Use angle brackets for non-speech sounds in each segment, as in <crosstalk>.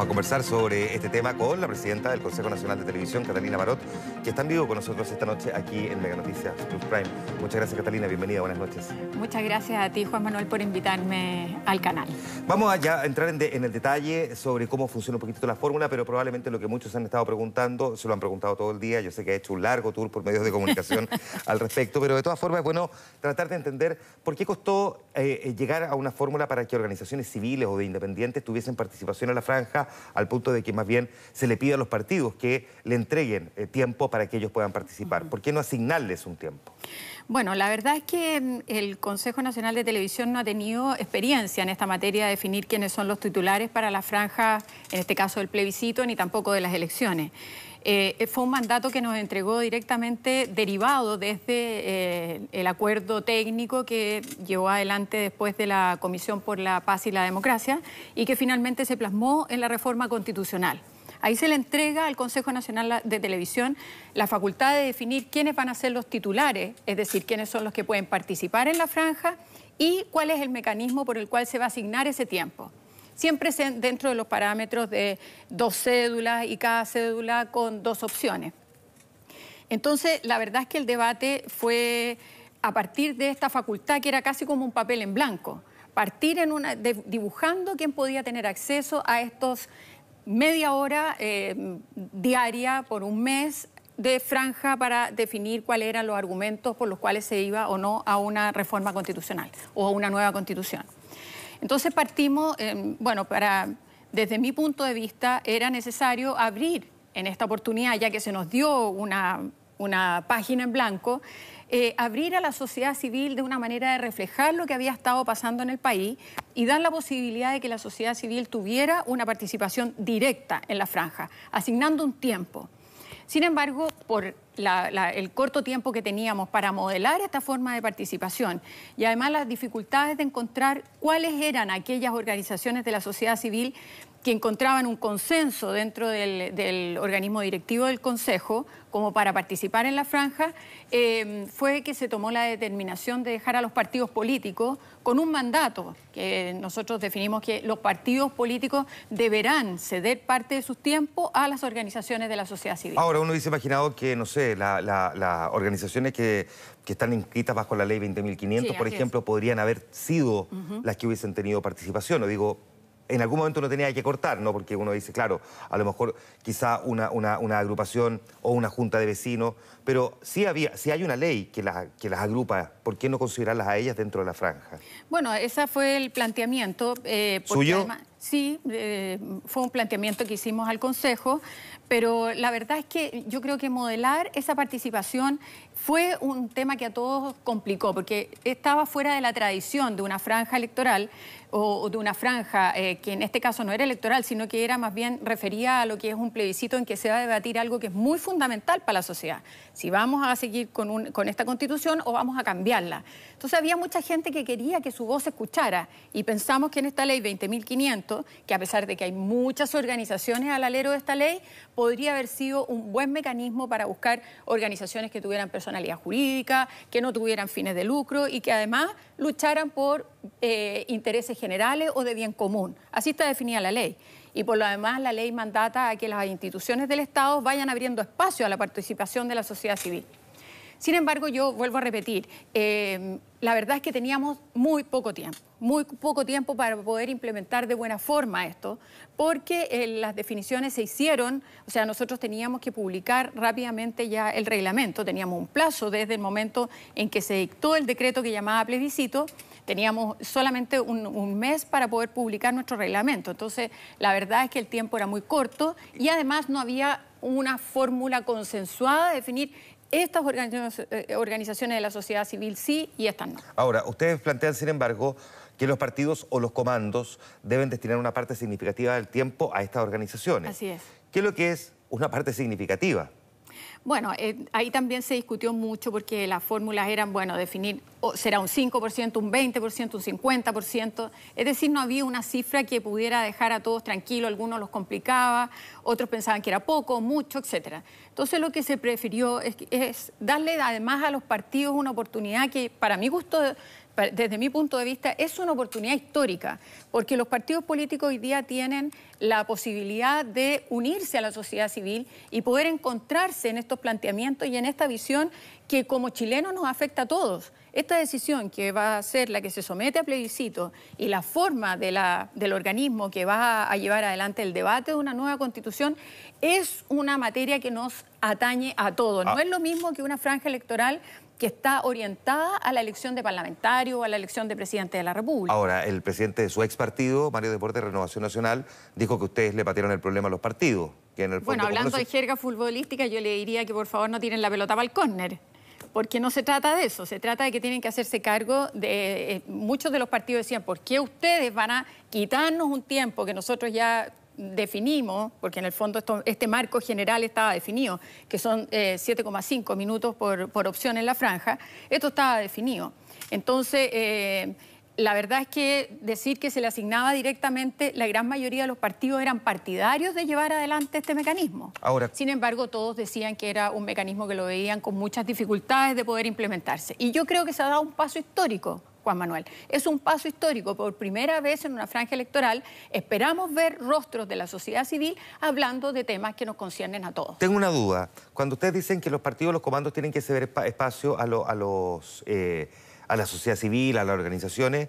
a conversar sobre este tema con la presidenta del Consejo Nacional de Televisión, Catalina Barot, que está en vivo con nosotros esta noche aquí en Mega Noticias Plus Prime. Muchas gracias, Catalina. Bienvenida. Buenas noches. Muchas gracias a ti, Juan Manuel, por invitarme al canal. Vamos a entrar en, el detalle sobre cómo funciona un poquito la fórmula, pero probablemente lo que muchos han estado preguntando, se lo han preguntado todo el día. Yo sé que ha hecho un largo tour por medios de comunicación <laughs> al respecto, pero de todas formas es bueno tratar de entender por qué costó eh, eh, llegar a una fórmula para que organizaciones civiles o de independientes tuviesen participación en la franja al punto de que más bien se le pide a los partidos que le entreguen eh, tiempo para que ellos puedan participar. ¿Por qué no asignarles un tiempo? Bueno, la verdad es que mm, el Consejo Nacional de Televisión no ha tenido experiencia en esta materia de definir quiénes son los titulares para la franja, en este caso del plebiscito, ni tampoco de las elecciones. Eh, fue un mandato que nos entregó directamente derivado desde eh, el acuerdo técnico que llevó adelante después de la Comisión por la Paz y la Democracia y que finalmente se plasmó en la reforma constitucional. Ahí se le entrega al Consejo Nacional de Televisión la facultad de definir quiénes van a ser los titulares, es decir, quiénes son los que pueden participar en la franja y cuál es el mecanismo por el cual se va a asignar ese tiempo siempre dentro de los parámetros de dos cédulas y cada cédula con dos opciones. Entonces, la verdad es que el debate fue a partir de esta facultad que era casi como un papel en blanco, partir en una, dibujando quién podía tener acceso a estos media hora eh, diaria por un mes de franja para definir cuáles eran los argumentos por los cuales se iba o no a una reforma constitucional o a una nueva constitución. Entonces partimos, em, bueno, para, desde mi punto de vista era necesario abrir en esta oportunidad, ya que se nos dio una, página en blanco, eh, abrir a la sociedad civil de una manera de reflejar lo que había estado pasando en el país y dar la posibilidad de que la sociedad civil tuviera una participación directa en la franja, asignando un tiempo. Sin embargo, por el corto tiempo que teníamos para modelar esta forma de participación y además las dificultades de encontrar cuáles eran aquellas organizaciones de la sociedad civil que encontraban un consenso dentro del, organismo directivo del Consejo como para participar en la franja, eh, fue que se tomó la determinación de dejar a los partidos políticos con un mandato, que nosotros definimos que los partidos políticos deberán ceder parte de sus tiempos a las organizaciones de la sociedad civil. Ahora, uno hubiese imaginado que, no sé, las organizaciones que, están inscritas bajo la ley 20.500, por ejemplo, podrían haber sido las que hubiesen tenido participación, o digo, en algún momento no tenía que cortar, ¿no? Porque uno dice, claro, a lo mejor quizá una, una, agrupación o una junta de vecinos, pero si había, si hay una ley que las, que las agrupa, ¿por qué no considerarlas a ellas dentro de la franja? Bueno, ese fue el planteamiento. Eh, ¿Suyo? sí, eh, fue un planteamiento que hicimos al Consejo, pero la verdad es que yo creo que modelar esa participación fue un tema que a todos complicó, porque estaba fuera de la tradición de una franja electoral o, de una franja eh, que en este caso no era electoral, sino que era más bien refería a lo que es un plebiscito en que se va a debatir algo que es muy fundamental para la sociedad, si vamos a seguir con, esta constitución o vamos a cambiarla. Entonces había mucha gente que quería que su voz se escuchara y pensamos que en esta ley 20.500, que a pesar de que hay muchas organizaciones al alero de esta ley, podría haber sido un buen mecanismo para buscar organizaciones que tuvieran personas personalidad jurídica, que no tuvieran fines de lucro y que además lucharan por eh, intereses generales o de bien común. Así está definida la ley. Y por lo demás, la ley mandata a que las instituciones del Estado vayan abriendo espacio a la participación de la sociedad civil. Sin embargo, yo vuelvo a repetir, em, la verdad es que teníamos muy poco tiempo, muy poco tiempo para poder implementar de buena forma esto, porque eh, las definiciones se hicieron, o sea, nosotros teníamos que publicar rápidamente ya el reglamento, teníamos un plazo desde el momento en que se dictó el decreto que llamaba plebiscito, teníamos solamente un, un mes para poder publicar nuestro reglamento, entonces la verdad es que el tiempo era muy corto y además no había una fórmula consensuada de definir estas eh, organizaciones de la sociedad civil sí y están. no. Ahora, ustedes plantean, sin embargo, que los partidos o los comandos deben destinar una parte significativa del tiempo a estas organizaciones. Así es. ¿Qué es lo que es una parte significativa? Bueno, eh, ahí también se discutió mucho porque las fórmulas eran, bueno, definir, será un 5%, un 20%, un 50%, es decir, no había una cifra que pudiera dejar a todos tranquilos, algunos los complicaba, otros pensaban que era poco, mucho, etc. Entonces lo que se prefirió es, es darle además a los partidos una oportunidad que para mi gusto desde mi punto de vista, es una oportunidad histórica, porque los partidos políticos hoy día tienen la posibilidad de unirse a la sociedad civil y poder encontrarse en estos planteamientos y en esta visión que como chilenos nos afecta a todos. Esta decisión que va a ser la que se somete a plebiscito y la forma de la, del organismo que va a llevar adelante el debate de una nueva constitución es una materia que nos atañe a todos. No ah. es lo mismo que una franja electoral que está orientada a la elección de parlamentario, a la elección de presidente de la República. Ahora, el presidente de su ex partido, Mario Deportes, Renovación Nacional, dijo que ustedes le patearon el problema a los partidos. bueno, hablando de jerga futbolística, yo le diría que por favor no tiren la pelota para el córner porque no se trata de eso, se trata de que tienen que hacerse cargo de... Eh, muchos de los partidos decían, ¿por qué ustedes van a quitarnos un tiempo que nosotros ya definimos, porque en el fondo este marco general estaba definido, que son 7,5 eh, minutos por, opción en la franja, esto estaba definido. Entonces, eh, la verdad es que decir que se le asignaba directamente, la gran mayoría de los partidos eran partidarios de llevar adelante este mecanismo. Ahora, Sin embargo, todos decían que era un mecanismo que lo veían con muchas dificultades de poder implementarse. Y yo creo que se ha dado un paso histórico Juan Manuel. Es un paso histórico. Por primera vez en una franja electoral esperamos ver rostros de la sociedad civil hablando de temas que nos conciernen a todos. Tengo una duda. Cuando ustedes dicen que los partidos, los comandos tienen que ceder espacio a, los, eh, a la sociedad civil, a las organizaciones,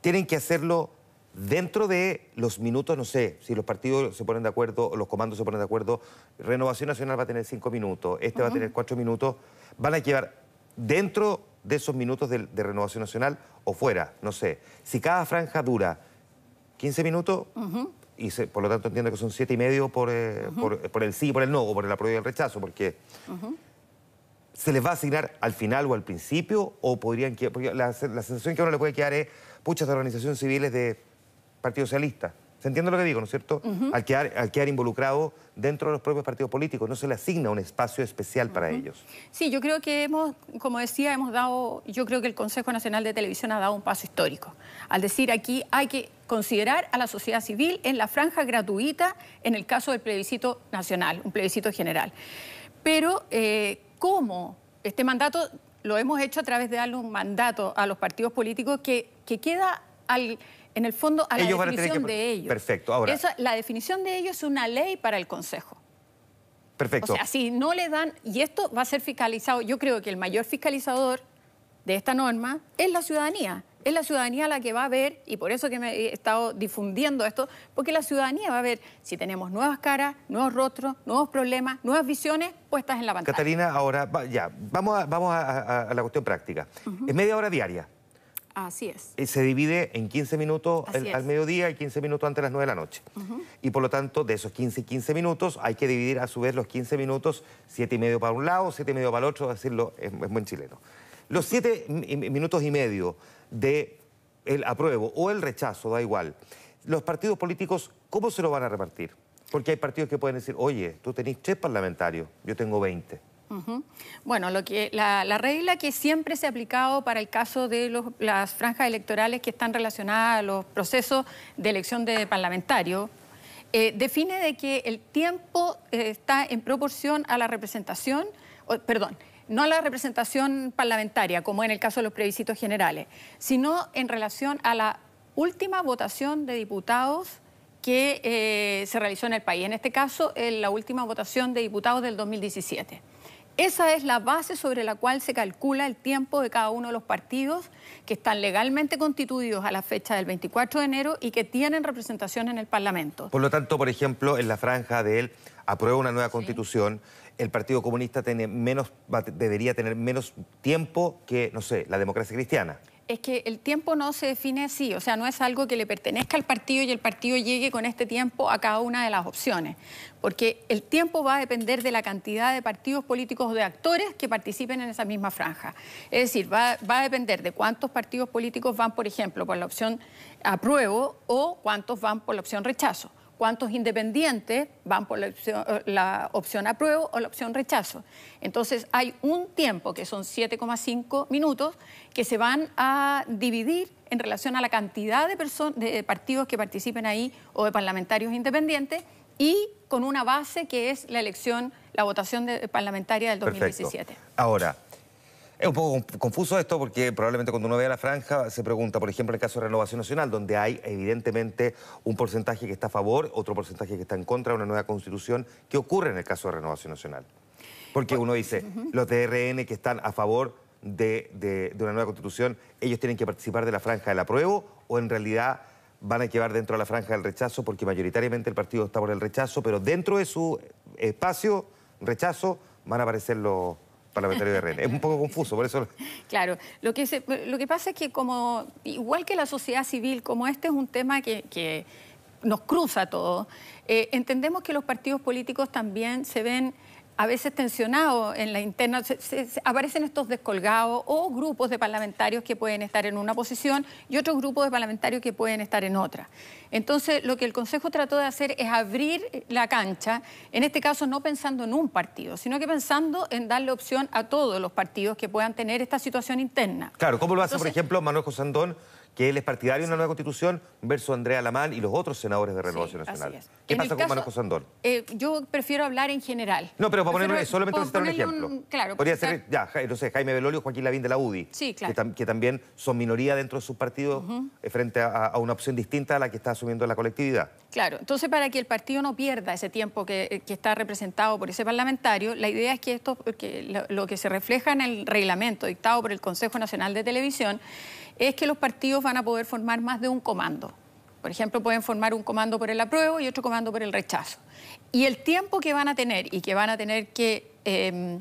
tienen que hacerlo dentro de los minutos, no sé, si los partidos se ponen de acuerdo, o los comandos se ponen de acuerdo, Renovación Nacional va a tener cinco minutos, este va a tener cuatro minutos, van a llevar dentro de esos minutos de, renovación nacional o fuera, no sé. Si cada franja dura 15 minutos, y por lo tanto entiendo que son 7 y medio por, eh, eh, por, el sí, por el no, o por el apruebo y el rechazo, porque... ¿Se les va a asignar al final o al principio? ¿O podrían.? Porque la, la sensación que a uno le puede quedar es. Puchas de organizaciones civiles de Partido Socialista. ¿Se entiende lo que digo, no es cierto? al, quedar, al involucrado dentro de los propios partidos políticos, no se le asigna un espacio especial para ellos. Sí, yo creo que hemos, como decía, hemos dado, yo creo que el Consejo Nacional de Televisión ha dado un paso histórico. Al decir aquí hay que considerar a la sociedad civil en la franja gratuita en el caso del plebiscito nacional, un plebiscito general. Pero, eh, ¿cómo? Este mandato lo hemos hecho a través de darle un mandato a los partidos políticos que queda al en el fondo, a la definición de ellos. Perfecto, ahora. la definición de ellos es una ley para el Consejo. Perfecto. O sea, si no le dan, y esto va a ser fiscalizado, yo creo que el mayor fiscalizador de esta norma es la ciudadanía. Es la ciudadanía la que va a ver, y por eso que me he estado difundiendo esto, porque la ciudadanía va a ver si tenemos nuevas caras, nuevos rostros, nuevos problemas, nuevas visiones puestas en la pantalla. Catalina, ahora, ya, vamos a, vamos a, la cuestión práctica. Es media hora diaria, Así es. Eh, se divide en 15 minutos al mediodía y 15 minutos antes de las 9 de la noche. Y por lo tanto, de esos 15 y 15 minutos, hay que dividir a su vez los 15 minutos, 7 y medio para un lado, 7 y medio para el otro, decirlo es, buen chileno. Los 7 minutos y medio de el apruebo o el rechazo, da igual. Los partidos políticos, ¿cómo se lo van a repartir? Porque hay partidos que pueden decir, oye, tú tenés 3 parlamentarios, yo tengo 20. Bueno, la, regla que siempre se ha aplicado para el caso de las franjas electorales que están relacionadas a los procesos de elección de parlamentarios, eh, define de que el tiempo eh, está en proporción a la representación, perdón, no a la representación parlamentaria, como en el caso de los plebiscitos generales, sino en relación a la última votación de diputados que eh, se realizó en el país. En este caso, la última votación de diputados del 2017. Esa es la base sobre la cual se calcula el tiempo de cada uno de los partidos que están legalmente constituidos a la fecha del 24 de enero y que tienen representación en el Parlamento. Por lo tanto, por ejemplo, en la franja de él aprueba una nueva constitución, el Partido Comunista tiene menos, debería tener menos tiempo que, no sé, la democracia cristiana es que el tiempo no se define así, o sea, no es algo que le pertenezca al partido y el partido llegue con este tiempo a cada una de las opciones, porque el tiempo va a depender de la cantidad de partidos políticos o de actores que participen en esa misma franja. Es decir, va, a depender de cuántos partidos políticos van, por ejemplo, por la opción apruebo o cuántos van por la opción rechazo cuántos independientes van por la opción, eh, la apruebo o la opción rechazo. Entonces hay un tiempo, que son 7,5 minutos, que se van a dividir en relación a la cantidad de, de partidos que participen ahí o de parlamentarios independientes y con una base que es la elección, la votación parlamentaria del 2017. Ahora, es un poco confuso esto porque probablemente cuando uno a la franja se pregunta, por ejemplo, en el caso de Renovación Nacional, donde hay evidentemente un porcentaje que está a favor, otro porcentaje que está en contra de una nueva constitución. ¿Qué ocurre en el caso de Renovación Nacional? Porque uno dice, los DRN que están a favor de, de una nueva constitución, ellos tienen que participar de la franja del apruebo o en realidad van a llevar dentro de la franja del rechazo, porque mayoritariamente el partido está por el rechazo, pero dentro de su espacio, rechazo, van a aparecer los, parlamentario de RN. Es un poco confuso, por eso... Claro, lo que, lo que pasa es que como, igual que la sociedad civil, como este es un tema que, que nos cruza a todos, eh, entendemos que los partidos políticos también se ven a veces tensionado en la interna, aparecen estos descolgados o grupos de parlamentarios que pueden estar en una posición y otros grupos de parlamentarios que pueden estar en otra. Entonces, lo que el Consejo trató de hacer es abrir la cancha, en este caso no pensando en un partido, sino que pensando en darle opción a todos los partidos que puedan tener esta situación interna. Claro, ¿cómo lo hace, por ejemplo, Manuel José Andón? que él es partidario de una nueva constitución, versus Andrea Lamán y los otros senadores de Renovación Nacional. ¿Qué pasa con Manuel Sandor? Eh, yo prefiero hablar en general. No, pero para ponerle, solamente un ejemplo. Podría ser, ya, no sé, Jaime Belolio Joaquín Lavín de la UDI, que, también son minoría dentro de sus partidos eh, frente a, una opción distinta a la que está asumiendo la colectividad. Claro, entonces para que el partido no pierda ese tiempo que, eh, está representado por ese parlamentario, la idea es que, esto, lo que se refleja en el reglamento dictado por el Consejo Nacional de Televisión es que los partidos van a poder formar más de un comando. Por ejemplo, pueden formar un comando por el apruebo y otro comando por el rechazo. Y el tiempo que van a tener y que van a tener que eh,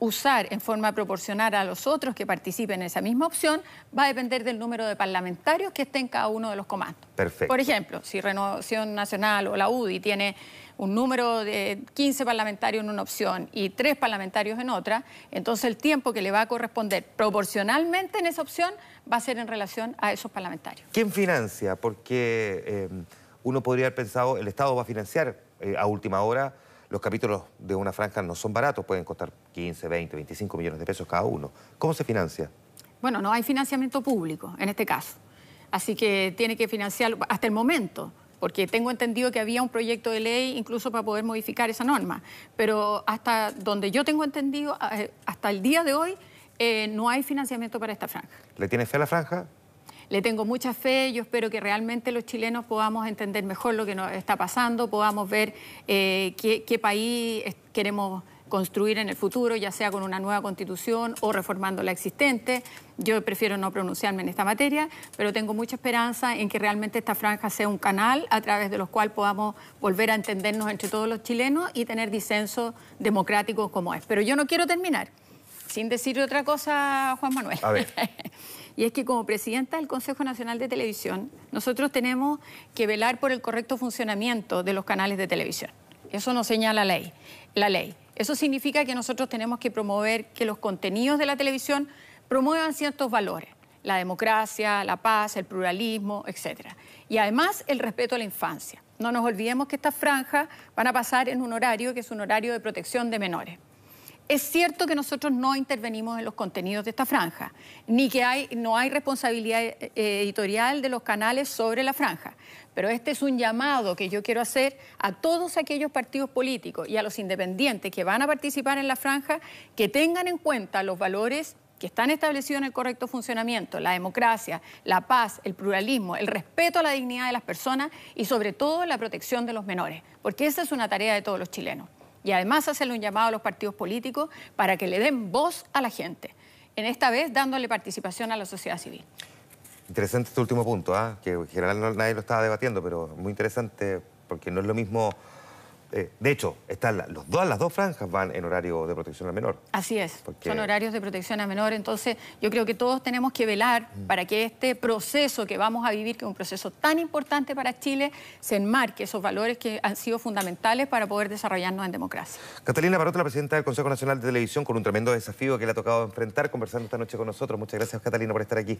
usar en forma proporcional a los otros que participen en esa misma opción va a depender del número de parlamentarios que estén en cada uno de los comandos. Por ejemplo, si Renovación Nacional o la UDI tiene un número de 15 parlamentarios en una opción y 3 parlamentarios en otra, entonces el tiempo que le va a corresponder proporcionalmente en esa opción va a ser en relación a esos parlamentarios. ¿Quién financia? Porque eh, uno podría haber pensado, el Estado va a financiar eh, a última hora los capítulos de una franja no son baratos, pueden costar 15, 20, 25 millones de pesos cada uno. ¿Cómo se financia? Bueno, no hay financiamiento público en este caso. Así que tiene que financiar hasta el momento porque tengo entendido que había un proyecto de ley incluso para poder modificar esa norma, pero hasta donde yo tengo entendido, eh, hasta el día de hoy, eh, no hay financiamiento para esta franja. ¿Le tiene fe a la franja? le tengo mucha fe, yo espero que realmente los chilenos podamos entender mejor lo que nos está pasando, podamos ver eh, qué, país queremos construir en el futuro, ya sea con una nueva constitución o reformando la existente. Yo prefiero no pronunciarme en esta materia, pero tengo mucha esperanza en que realmente esta franja sea un canal a través de los cual podamos volver a entendernos entre todos los chilenos y tener disensos democráticos como es. Pero yo no quiero terminar sin decir otra cosa, Juan Manuel. A ver. <laughs> y es que como presidenta del Consejo Nacional de Televisión, nosotros tenemos que velar por el correcto funcionamiento de los canales de televisión. Eso nos señala la ley, la ley. Eso significa que nosotros tenemos que promover que los contenidos de la televisión promuevan ciertos valores, la democracia, la paz, el pluralismo, etc. Y además el respeto a la infancia. No nos olvidemos que estas franjas van a pasar en un horario que es un horario de protección de menores. Es cierto que nosotros no intervenimos en los contenidos de esta franja, ni que hay, no hay responsabilidad eh, eh, editorial de los canales sobre la franja, pero este es un llamado que yo quiero hacer a todos aquellos partidos políticos y a los independientes que van a participar en la franja que tengan en cuenta los valores que están establecidos en el correcto funcionamiento, la democracia, la paz, el pluralismo, el respeto a la dignidad de las personas y sobre todo la protección de los menores, porque esa es una tarea de todos los chilenos y además hacerle un llamado a los partidos políticos para que le den voz a la gente, en esta vez dándole participación a la sociedad civil. Interesante este último punto, ¿ah? que en general nadie lo estaba debatiendo, pero muy interesante porque no es lo mismo eh, de hecho, están los dos, las dos franjas van en horario de protección al menor. Así es, son horarios de protección al menor. Entonces, yo creo que todos tenemos que velar mm. para que este proceso que vamos a vivir, que es un proceso tan importante para Chile, se enmarque esos valores que han sido fundamentales para poder desarrollarnos en democracia. Catalina Barota, la presidenta del Consejo Nacional de Televisión, con un tremendo desafío que le ha tocado enfrentar, conversando esta noche con nosotros. Muchas gracias, Catalina, por estar aquí.